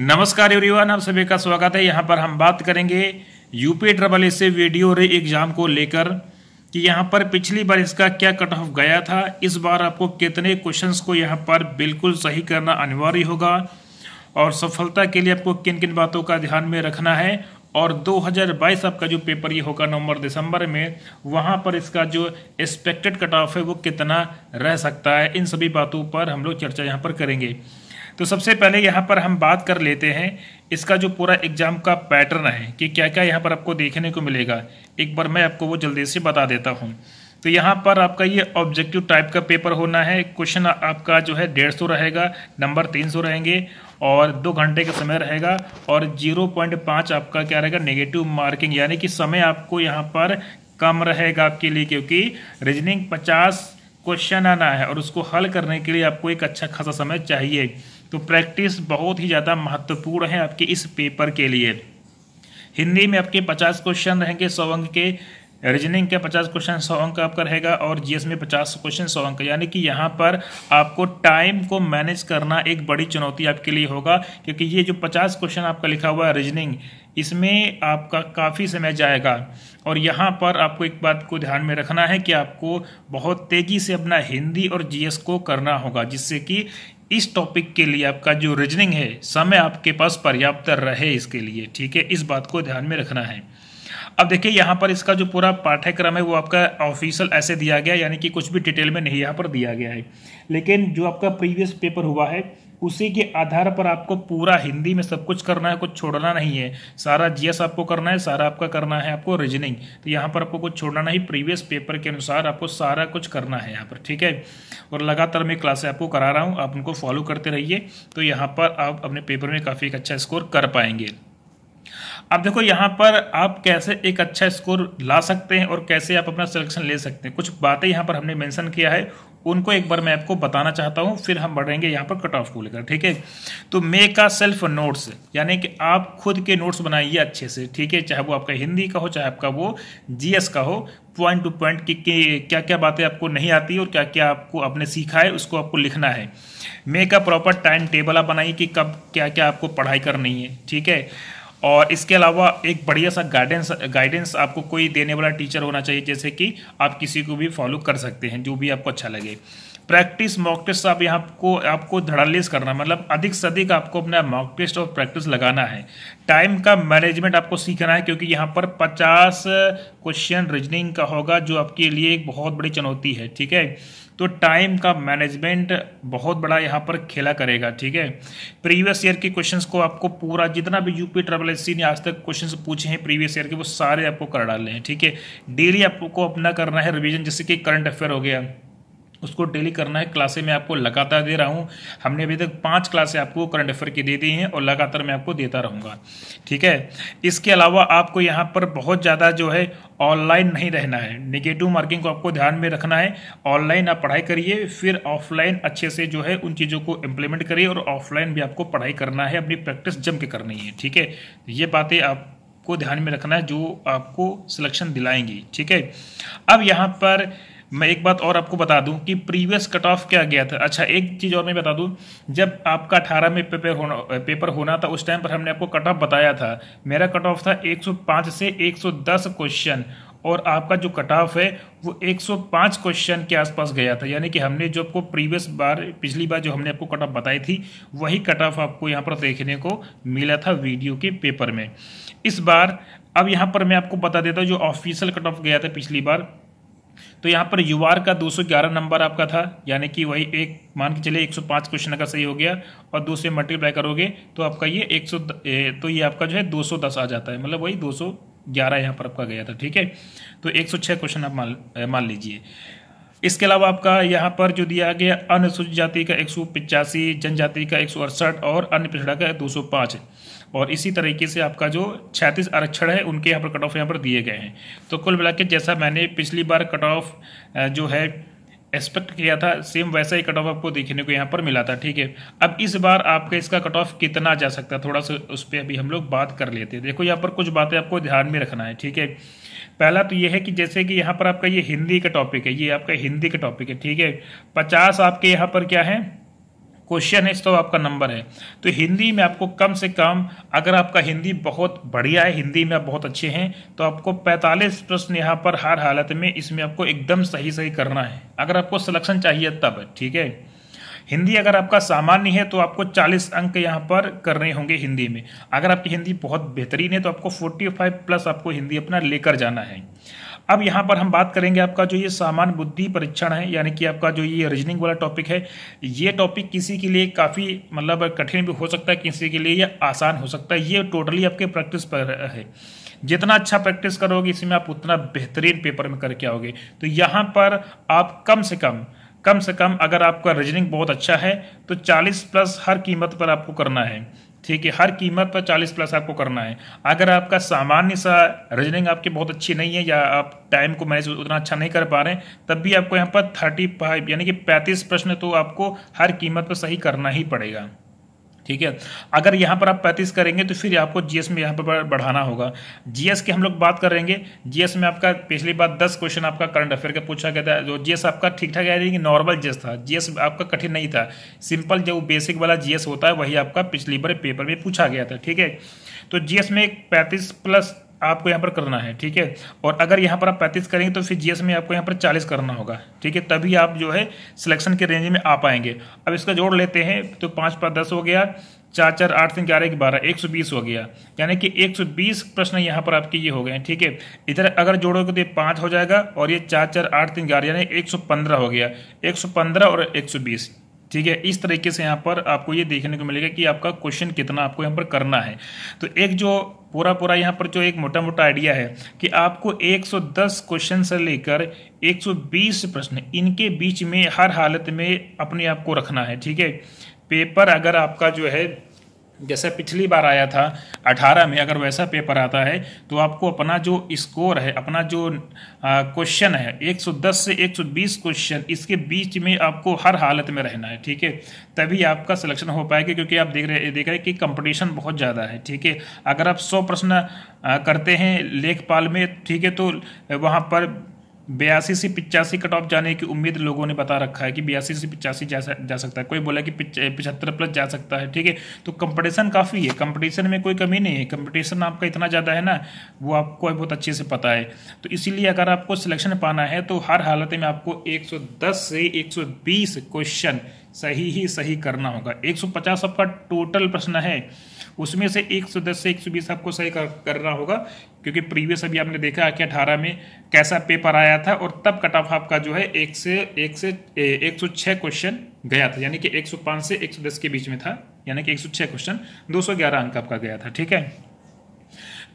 नमस्कार एवरीवन आप सभी का स्वागत है यहाँ पर हम बात करेंगे यूपी ट्रबल एस वीडियो रे एग्जाम को लेकर कि यहाँ पर पिछली बार इसका क्या कट ऑफ गया था इस बार आपको कितने क्वेश्चंस को यहाँ पर बिल्कुल सही करना अनिवार्य होगा और सफलता के लिए आपको किन किन बातों का ध्यान में रखना है और 2022 आपका जो पेपर ये होगा नवंबर दिसंबर में वहाँ पर इसका जो एक्सपेक्टेड कट ऑफ है वो कितना रह सकता है इन सभी बातों पर हम लोग चर्चा यहाँ पर करेंगे तो सबसे पहले यहाँ पर हम बात कर लेते हैं इसका जो पूरा एग्जाम का पैटर्न है कि क्या क्या यहाँ पर आपको देखने को मिलेगा एक बार मैं आपको वो जल्दी से बता देता हूँ तो यहाँ पर आपका ये ऑब्जेक्टिव टाइप का पेपर होना है क्वेश्चन आपका जो है डेढ़ सौ रहेगा नंबर तीन सौ रहेंगे और दो घंटे का समय रहेगा और जीरो पॉइंट पाँच आपका क्या रहेगा नेगेटिव मार्किंग यानी कि समय आपको यहाँ पर कम रहेगा आपके लिए क्योंकि रीजनिंग पचास क्वेश्चन आना है और उसको हल करने के लिए आपको एक अच्छा खासा समय चाहिए तो प्रैक्टिस बहुत ही ज़्यादा महत्वपूर्ण है आपके इस पेपर के लिए हिंदी में आपके पचास क्वेश्चन रहेंगे सौ अंक के रीजनिंग के पचास क्वेश्चन सौ अंक आपका रहेगा और जीएस में पचास क्वेश्चन सौ अंक यानी कि यहाँ पर आपको टाइम को मैनेज करना एक बड़ी चुनौती आपके लिए होगा क्योंकि ये जो पचास क्वेश्चन आपका लिखा हुआ है रीजनिंग इसमें आपका काफ़ी समय जाएगा और यहाँ पर आपको एक बात को ध्यान में रखना है कि आपको बहुत तेज़ी से अपना हिंदी और जीएस को करना होगा जिससे कि इस टॉपिक के लिए आपका जो रीजनिंग है समय आपके पास पर्याप्त रहे इसके लिए ठीक है इस बात को ध्यान में रखना है अब देखिए यहाँ पर इसका जो पूरा पाठ्यक्रम है वो आपका ऑफिशियल ऐसे दिया गया यानी कि कुछ भी डिटेल में नहीं यहाँ पर दिया गया है लेकिन जो आपका प्रीवियस पेपर हुआ है उसी के आधार पर आपको पूरा हिंदी में सब कुछ करना है कुछ छोड़ना नहीं है सारा जीएस आपको करना है सारा आपका करना है आपको रीजनिंग तो यहाँ पर आपको कुछ छोड़ना नहीं प्रीवियस पेपर के अनुसार आपको सारा कुछ करना है यहाँ पर ठीक है और लगातार मैं क्लासें आपको करा रहा हूँ आप उनको फॉलो करते रहिए तो यहाँ पर आप अपने पेपर में काफ़ी अच्छा स्कोर कर पाएंगे अब देखो यहाँ पर आप कैसे एक अच्छा स्कोर ला सकते हैं और कैसे आप अपना सिलेक्शन ले सकते हैं कुछ बातें यहाँ पर हमने मेंशन किया है उनको एक बार मैं आपको बताना चाहता हूँ फिर हम बढ़ेंगे यहाँ पर कट ऑफ को लेकर ठीक है तो मेक आ सेल्फ नोट्स यानी कि आप खुद के नोट्स बनाइए अच्छे से ठीक है चाहे वो आपका हिंदी का हो चाहे आपका वो जी का हो पॉइंट टू पॉइंट कि क्या क्या बातें आपको नहीं आती और क्या क्या आपको आपने सीखा है उसको आपको लिखना है make a proper time table आप बनाइए कि कब क्या क्या आपको पढ़ाई करनी है ठीक है और इसके अलावा एक बढ़िया सा गाइडेंस गाइडेंस आपको कोई देने वाला टीचर होना चाहिए जैसे कि आप किसी को भी फॉलो कर सकते हैं जो भी आपको अच्छा लगे प्रैक्टिस मॉक टेस्ट आप यहाँ को आपको धड़ालीस करना मतलब अधिक से अधिक आपको अपना मॉक टेस्ट और प्रैक्टिस लगाना है टाइम का मैनेजमेंट आपको सीखना है क्योंकि यहाँ पर 50 क्वेश्चन रीजनिंग का होगा जो आपके लिए एक बहुत बड़ी चुनौती है ठीक है तो टाइम का मैनेजमेंट बहुत बड़ा यहाँ पर खेला करेगा ठीक है प्रीवियस ईयर के क्वेश्चंस को आपको पूरा जितना भी यूपी ट्रेवल एस ने आज तक क्वेश्चंस पूछे हैं प्रीवियस ईयर के वो सारे आपको कर डाले हैं ठीक है डेली आपको अपना करना है रिविजन जैसे कि करंट अफेयर हो गया उसको डेली करना है क्लासे मैं आपको लगातार दे रहा हूँ हमने अभी तक पांच क्लासें आपको करंट अफेयर की दे दी हैं और लगातार मैं आपको देता रहूँगा ठीक है इसके अलावा आपको यहाँ पर बहुत ज़्यादा जो है ऑनलाइन नहीं रहना है निगेटिव मार्किंग को आपको ध्यान में रखना है ऑनलाइन आप पढ़ाई करिए फिर ऑफलाइन अच्छे से जो है उन चीज़ों को इम्प्लीमेंट करिए और ऑफलाइन भी आपको पढ़ाई करना है अपनी प्रैक्टिस जम के करनी है ठीक है ये बातें आप को ध्यान में रखना है जो आपको सिलेक्शन दिलाएंगी ठीक है अब यहाँ पर मैं एक बात और आपको बता दूं कि प्रीवियस कट ऑफ क्या गया था अच्छा एक चीज़ और मैं बता दूं जब आपका अठारह में पेपर होना पेपर होना था उस टाइम पर हमने आपको कट ऑफ बताया था मेरा कट ऑफ था 105 से 110 क्वेश्चन और आपका जो कट ऑफ है वो 105 क्वेश्चन के आसपास गया था यानी कि हमने जो आपको प्रीवियस बार पिछली बार जो हमने आपको कट ऑफ बताई थी वही कट ऑफ आपको यहाँ पर देखने को मिला था वीडियो के पेपर में इस बार अब यहाँ पर मैं आपको बता देता हूँ जो ऑफिशियल कट ऑफ गया था पिछली बार तो यहाँ पर यू का 211 नंबर आपका था यानी कि वही एक मान के चलिए 105 क्वेश्चन का सही हो गया और दो से मल्टीप्लाई करोगे तो आपका ये 100 तो ये आपका जो है 210 आ जाता है मतलब वही 211 यहाँ पर आपका गया था ठीक है तो 106 क्वेश्चन आप मान मान लीजिए इसके अलावा आपका यहाँ पर जो दिया गया अनुसूचित जाति का एक जनजाति का एक और अन्य पिछड़ा का दो और इसी तरीके से आपका जो छैतीस आरक्षण है उनके यहाँ पर कट ऑफ यहाँ पर दिए गए हैं तो कुल मिला जैसा मैंने पिछली बार कट ऑफ जो है एक्सपेक्ट किया था सेम वैसा ही कट ऑफ आपको देखने को यहाँ पर मिला था ठीक है अब इस बार आपका इसका कट ऑफ कितना जा सकता है थोड़ा सा उस पर अभी हम लोग बात कर लेते हैं देखो यहाँ पर कुछ बातें आपको ध्यान में रखना है ठीक है पहला तो ये है कि जैसे कि यहाँ पर आपका ये हिंदी का टॉपिक है ये आपका हिंदी का टॉपिक है ठीक है पचास आपके यहाँ पर क्या है क्वेश्चन है तो आपका नंबर है तो हिंदी में आपको कम से कम अगर आपका हिंदी बहुत बढ़िया है हिंदी में आप बहुत अच्छे हैं तो आपको 45 प्रश्न यहाँ पर हर हालत में इसमें आपको एकदम सही सही करना है अगर आपको सिलेक्शन चाहिए तब ठीक है हिंदी अगर आपका सामान्य है तो आपको 40 अंक यहाँ पर करने होंगे हिंदी में अगर आपकी हिंदी बहुत बेहतरीन है तो आपको 45 प्लस आपको हिंदी अपना लेकर जाना है अब यहाँ पर हम बात करेंगे आपका जो ये सामान्य बुद्धि परीक्षण है यानी कि आपका जो ये रीजनिंग वाला टॉपिक है ये टॉपिक किसी के लिए काफ़ी मतलब कठिन भी हो सकता है किसी के लिए या आसान हो सकता है ये टोटली आपके प्रैक्टिस पर है जितना अच्छा प्रैक्टिस करोगे इसमें आप उतना बेहतरीन पेपर में करके आओगे तो यहाँ पर आप कम से कम कम से कम अगर आपका रीजनिंग बहुत अच्छा है तो 40 प्लस हर कीमत पर आपको करना है ठीक है हर कीमत पर 40 प्लस आपको करना है अगर आपका सामान्य सा रीजनिंग आपकी बहुत अच्छी नहीं है या आप टाइम को मैनेज उतना अच्छा नहीं कर पा रहे हैं तब भी आपको यहाँ पर 35 यानी कि 35 प्रश्न तो आपको हर कीमत पर सही करना ही पड़ेगा ठीक है अगर यहाँ पर आप पैंतीस करेंगे तो फिर आपको जीएस में यहाँ पर बढ़ाना होगा जीएस की हम लोग बात करेंगे जीएस में आपका पिछली बार दस क्वेश्चन आपका करंट अफेयर का पूछा गया था जो जीएस आपका ठीक ठाक आया कि नॉर्मल जीएस था जीएस आपका कठिन नहीं था सिंपल जो बेसिक वाला जीएस होता है वही आपका पिछली बार पेपर में पूछा गया था ठीक है तो जीएस में पैंतीस प्लस आपको यहाँ पर करना है ठीक है और अगर यहाँ पर आप पैंतीस करेंगे तो फिर जीएस में आपको यहाँ पर चालीस करना होगा ठीक है तभी आप जो है सिलेक्शन के रेंज में आ पाएंगे अब इसका जोड़ लेते हैं तो पाँच पाँच दस हो गया चार चार आठ तीन ग्यारह बारह एक सौ बीस हो गया यानी कि एक सौ बीस प्रश्न यहाँ पर आपके ये हो गए ठीक है इधर अगर जोड़ोगे तो ये पाँच हो जाएगा और ये चार चार आठ तीन ग्यारह यानी एक सौ पंद्रह हो गया एक सौ पंद्रह और एक सौ बीस ठीक है इस तरीके से यहाँ पर आपको ये देखने को मिलेगा कि आपका क्वेश्चन कितना आपको यहाँ पर करना है तो एक जो पूरा पूरा यहाँ पर जो एक मोटा मोटा आइडिया है कि आपको 110 क्वेश्चन से लेकर 120 प्रश्न इनके बीच में हर हालत में अपने आप को रखना है ठीक है पेपर अगर आपका जो है जैसा पिछली बार आया था 18 में अगर वैसा पेपर आता है तो आपको अपना जो स्कोर है अपना जो क्वेश्चन है 110 से 120 क्वेश्चन इसके बीच में आपको हर हालत में रहना है ठीक है तभी आपका सिलेक्शन हो पाएगा क्योंकि आप देख रहे देख रहे कि कंपटीशन बहुत ज़्यादा है ठीक है अगर आप 100 प्रश्न करते हैं लेखपाल में ठीक है तो वहाँ पर बयासी से पिचासी कट ऑफ जाने की उम्मीद लोगों ने बता रखा है कि बयासी से पिचासी जा, जा सकता है कोई बोला कि पिछहत्तर प्लस जा सकता है ठीक है तो कंपटीशन काफ़ी है कंपटीशन में कोई कमी नहीं है कंपटीशन आपका इतना ज़्यादा है ना वो आपको बहुत अच्छे से पता है तो इसीलिए अगर आपको सिलेक्शन पाना है तो हर हालत में आपको एक से एक क्वेश्चन सही ही सही करना होगा एक आपका टोटल प्रश्न है उसमें से एक सौ दस से एक सौ बीस आपको सही कर, करना होगा क्योंकि प्रीवियस अभी आपने देखा कि अठारह में कैसा पेपर आया था और तब कट ऑफ आपका जो है एक से एक से एक सौ क्वेश्चन गया था यानी कि एक सौ पाँच से एक सौ दस के बीच में था यानी कि एक सौ छः क्वेश्चन दो सौ ग्यारह अंक आपका गया था ठीक है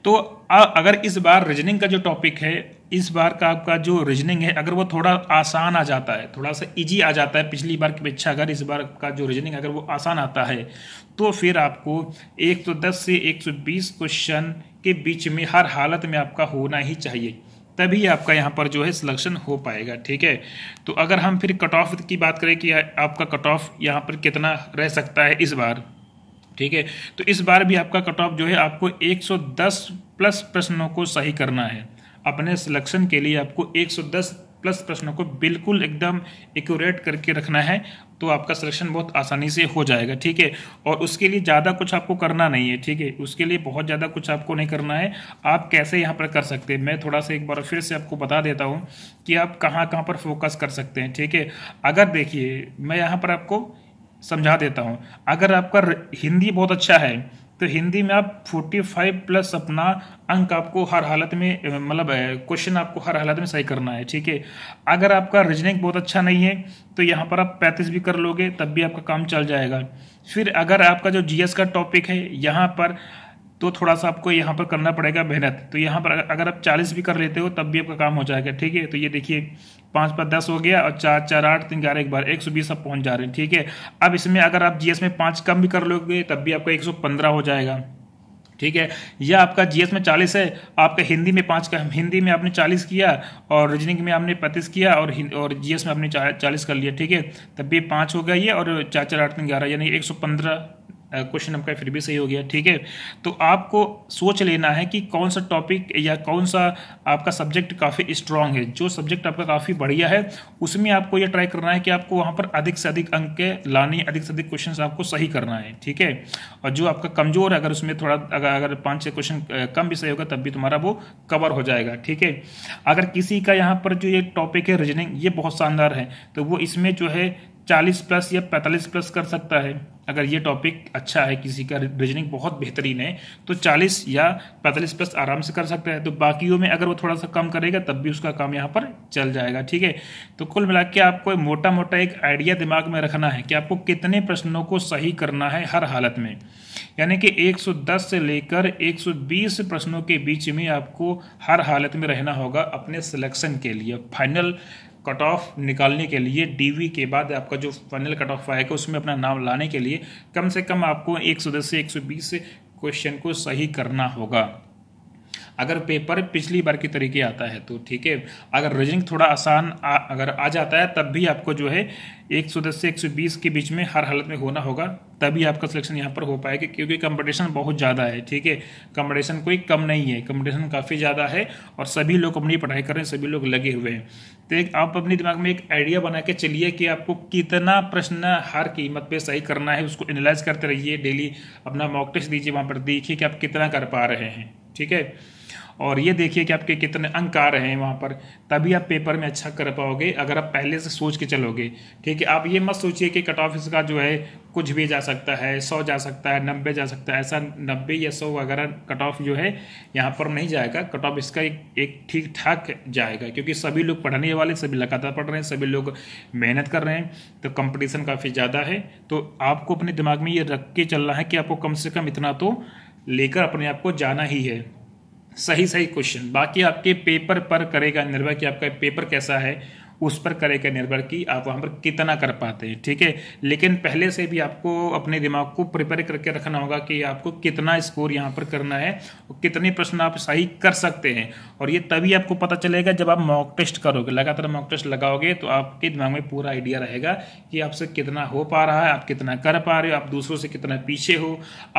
तो अगर इस बार रीजनिंग का जो टॉपिक है इस बार का आपका जो रीजनिंग है अगर वो थोड़ा आसान आ जाता है थोड़ा सा इजी आ जाता है पिछली बार की अपेक्षा अगर इस बार का जो रीजनिंग अगर वो आसान आता है तो फिर आपको 110 से 120 क्वेश्चन के बीच में हर हालत में आपका होना ही चाहिए तभी आपका यहाँ पर जो है सिलेक्शन हो पाएगा ठीक है तो अगर हम फिर कट ऑफ की बात करें कि आपका कट ऑफ यहाँ पर कितना रह सकता है इस बार ठीक है तो इस बार भी आपका कट ऑफ जो है आपको 110 प्लस प्रश्नों को सही करना है अपने सिलेक्शन के लिए आपको 110 प्लस प्रश्नों को बिल्कुल एकदम एक्यूरेट करके रखना है तो आपका सिलेक्शन बहुत आसानी से हो जाएगा ठीक है और उसके लिए ज़्यादा कुछ आपको करना नहीं है ठीक है उसके लिए बहुत ज़्यादा कुछ आपको नहीं करना है आप कैसे यहाँ पर कर सकते हैं मैं थोड़ा सा एक बार फिर से आपको बता देता हूँ कि आप कहाँ कहाँ पर फोकस कर सकते हैं ठीक है अगर देखिए मैं यहाँ पर आपको समझा देता हूँ अगर आपका हिंदी बहुत अच्छा है तो हिंदी में आप 45 प्लस अपना अंक आपको हर हालत में मतलब क्वेश्चन आपको हर हालत में सही करना है ठीक है अगर आपका रीजनिंग बहुत अच्छा नहीं है तो यहाँ पर आप 35 भी कर लोगे तब भी आपका काम चल जाएगा फिर अगर आपका जो जीएस का टॉपिक है यहाँ पर तो थोड़ा सा आपको यहाँ पर करना पड़ेगा मेहनत तो यहाँ पर अगर आप चालीस भी कर लेते हो तब भी आपका काम हो जाएगा ठीक है तो ये देखिए पाँच पर दस हो गया और चार चार आठ तीन ग्यारह एक बार एक सौ बीस आप पहुँच जा रहे हैं ठीक है अब इसमें अगर आप जीएस में पाँच कम भी कर लोगे तब भी आपका एक सौ पंद्रह हो जाएगा ठीक है या आपका जीएस में चालीस है आपका हिंदी में पाँच का हिंदी में आपने चालीस किया और रीजनिंग में आपने पैंतीस किया और और जीएस में आपने चालीस कर लिया ठीक है तब भी पाँच हो गया ये और चार चार आठ तीन ग्यारह यानी एक सौ पंद्रह क्वेश्चन आपका फिर भी सही हो गया ठीक है तो आपको सोच लेना है कि कौन सा टॉपिक या कौन सा आपका सब्जेक्ट काफ़ी स्ट्रांग है जो सब्जेक्ट आपका काफ़ी बढ़िया है उसमें आपको ये ट्राई करना है कि आपको वहाँ पर अधिक से अधिक अंक लाने अधिक से अधिक क्वेश्चन आपको सही करना है ठीक है और जो आपका कमज़ोर है अगर उसमें थोड़ा अगर अगर पाँच छः क्वेश्चन कम भी सही होगा तब भी तुम्हारा वो कवर हो जाएगा ठीक है अगर किसी का यहाँ पर जो ये टॉपिक है रीजनिंग ये बहुत शानदार है तो वो इसमें जो है चालीस प्लस या पैंतालीस प्लस कर सकता है अगर ये टॉपिक अच्छा है किसी का रीजनिंग बहुत बेहतरीन है तो चालीस या पैंतालीस प्लस आराम से कर सकता है तो बाकियों में अगर वो थोड़ा सा कम करेगा तब भी उसका काम यहाँ पर चल जाएगा ठीक है तो कुल मिला के आपको मोटा मोटा एक आइडिया दिमाग में रखना है कि आपको कितने प्रश्नों को सही करना है हर हालत में यानी कि एक से लेकर एक प्रश्नों के बीच में आपको हर हालत में रहना होगा अपने सिलेक्शन के लिए फाइनल कट ऑफ निकालने के लिए डीवी के बाद आपका जो फाइनल कट ऑफ आएगा उसमें अपना नाम लाने के लिए कम से कम आपको एक सौ दस से बीस क्वेश्चन को सही करना होगा अगर पेपर पिछली बार की तरीके आता है तो ठीक है अगर रीजनिंग थोड़ा आसान आ, अगर आ जाता है तब भी आपको जो है 110 से 120 के बीच में हर हालत में होना होगा तभी आपका सिलेक्शन यहाँ पर हो पाएगा क्योंकि कंपटीशन बहुत ज़्यादा है ठीक है कंपटीशन कोई कम नहीं है कंपटीशन काफ़ी ज़्यादा है और सभी लोग अपनी पढ़ाई कर रहे हैं सभी लोग लगे हुए हैं तो एक आप अपने दिमाग में एक आइडिया बना के चलिए कि आपको कितना प्रश्न हर कीमत पर सही करना है उसको एनालाइज करते रहिए डेली अपना मॉक टेस्ट दीजिए वहाँ पर देखिए कि आप कितना कर पा रहे हैं ठीक है और ये देखिए कि आपके कितने अंक आ रहे हैं वहाँ पर तभी आप पेपर में अच्छा कर पाओगे अगर आप पहले से सोच के चलोगे ठीक है आप ये मत सोचिए कि कट ऑफ इसका जो है कुछ भी जा सकता है सौ जा सकता है नब्बे जा सकता है ऐसा नब्बे या सौ वगैरह कट ऑफ जो है यहाँ पर नहीं जाएगा कट ऑफ इसका एक एक ठीक ठाक जाएगा क्योंकि सभी लोग पढ़ने वाले सभी लगातार पढ़ रहे हैं सभी लोग मेहनत कर रहे हैं तो कंपटीशन काफ़ी ज़्यादा है तो आपको अपने दिमाग में ये रख के चलना है कि आपको कम से कम इतना तो लेकर अपने आप को जाना ही है सही सही क्वेश्चन बाकी आपके पेपर पर करेगा निर्भर कि आपका पेपर कैसा है उस पर करेगा निर्भर कि आप वहाँ पर कितना कर पाते हैं ठीक है लेकिन पहले से भी आपको अपने दिमाग को प्रिपेयर करके रखना होगा कि आपको कितना स्कोर यहाँ पर करना है और कितने प्रश्न आप सही कर सकते हैं और ये तभी आपको पता चलेगा जब आप मॉक टेस्ट करोगे लगातार मॉक टेस्ट लगाओगे तो आपके दिमाग में पूरा आइडिया रहेगा कि आपसे कितना हो पा रहा है आप कितना कर पा रहे हो आप दूसरों से कितना पीछे हो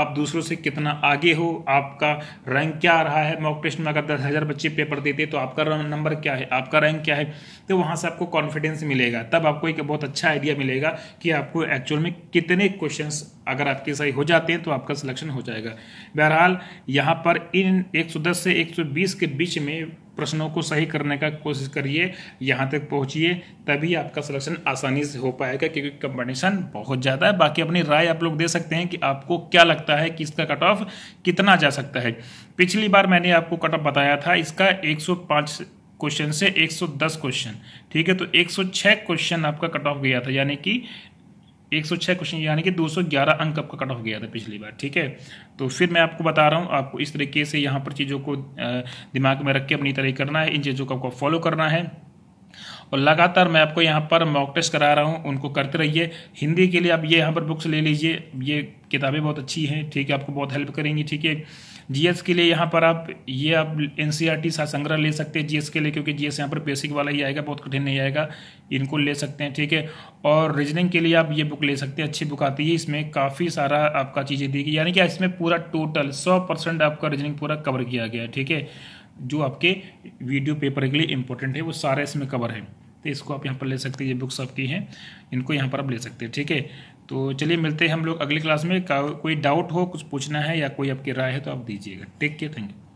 आप दूसरों से कितना आगे हो आपका रैंक क्या रहा है मॉक टेस्ट में अगर दस हज़ार बच्चे पेपर देते तो आपका नंबर क्या है आपका रैंक क्या है तो वहाँ से आपको कॉन्फिडेंस मिलेगा तब आपको एक बहुत अच्छा आइडिया मिलेगा कि आपको एक्चुअल में कितने क्वेश्चन अगर आपके सही हो जाते हैं तो आपका सिलेक्शन हो जाएगा बहरहाल यहाँ पर इन 110 से 120 के बीच में प्रश्नों को सही करने का कोशिश करिए यहाँ तक पहुँचिए तभी आपका सिलेक्शन आसानी से हो पाएगा क्योंकि कंपटीशन बहुत ज़्यादा है बाकी अपनी राय आप लोग दे सकते हैं कि आपको क्या लगता है कि इसका कट ऑफ कितना जा सकता है पिछली बार मैंने आपको कट ऑफ बताया था इसका 105 क्वेश्चन से 110 क्वेश्चन ठीक है तो 106 क्वेश्चन आपका कट ऑफ गया था यानी कि 106 क्वेश्चन यानी कि 211 अंक आपका कट ऑफ गया था पिछली बार ठीक है तो फिर मैं आपको बता रहा हूँ आपको इस तरीके से यहाँ पर चीज़ों को दिमाग में रख के अपनी तरह करना है इन चीज़ों को आपको फॉलो करना है और लगातार मैं आपको यहाँ पर मॉक टेस्ट करा रहा हूँ उनको करते रहिए हिंदी के लिए आप ये यहाँ पर बुक्स ले लीजिए ये किताबें बहुत अच्छी हैं ठीक है आपको बहुत हेल्प करेंगी ठीक है जीएस के लिए यहाँ पर आप ये आप एन e संग्रह ले सकते हैं जीएस के लिए क्योंकि जीएस यहाँ पर बेसिक वाला ही आएगा बहुत कठिन नहीं आएगा इनको ले सकते हैं ठीक है और रीजनिंग के लिए आप ये बुक ले सकते हैं अच्छी बुक आती है इसमें काफ़ी सारा आपका चीज़ें दी गई यानी कि इसमें पूरा टोटल सौ परसेंट आपका रीजनिंग पूरा कवर किया गया है ठीक है जो आपके वीडियो पेपर के लिए इंपॉर्टेंट है वो सारा इसमें कवर है तो इसको आप यहाँ पर ले सकते हैं ये बुक्स आपकी हैं इनको यहाँ पर आप ले सकते हैं ठीक है तो चलिए मिलते हैं हम लोग अगली क्लास में कोई डाउट हो कुछ पूछना है या कोई आपकी राय है तो आप दीजिएगा टेक केयर थैंक यू